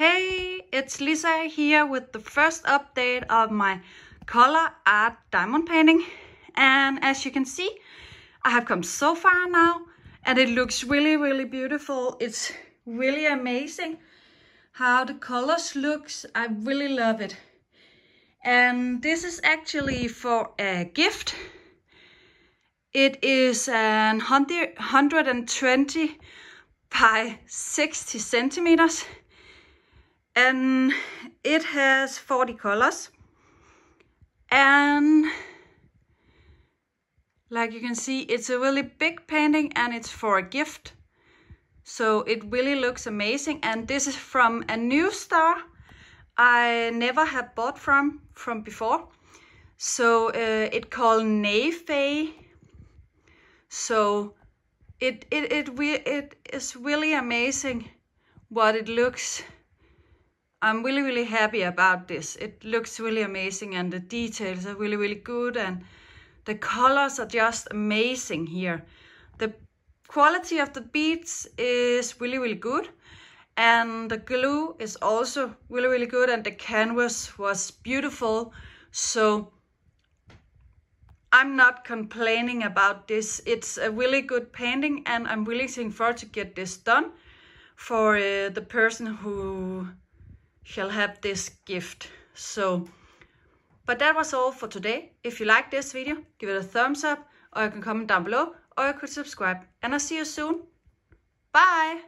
Hey, it's Lisa here with the first update of my color art diamond painting. And as you can see, I have come so far now and it looks really, really beautiful. It's really amazing how the colors looks. I really love it. And this is actually for a gift. It is a 120 by 60 centimeters and it has 40 colors and like you can see it's a really big painting and it's for a gift so it really looks amazing and this is from a new star I never have bought from from before so uh, it called Neife so it it it, it it is really amazing what it looks I'm really, really happy about this. It looks really amazing and the details are really, really good and the colors are just amazing here. The quality of the beads is really, really good and the glue is also really, really good and the canvas was beautiful. So I'm not complaining about this. It's a really good painting and I'm really looking forward to get this done for uh, the person who shall have this gift. So, but that was all for today. If you like this video, give it a thumbs up, or you can comment down below, or you could subscribe. And I'll see you soon. Bye!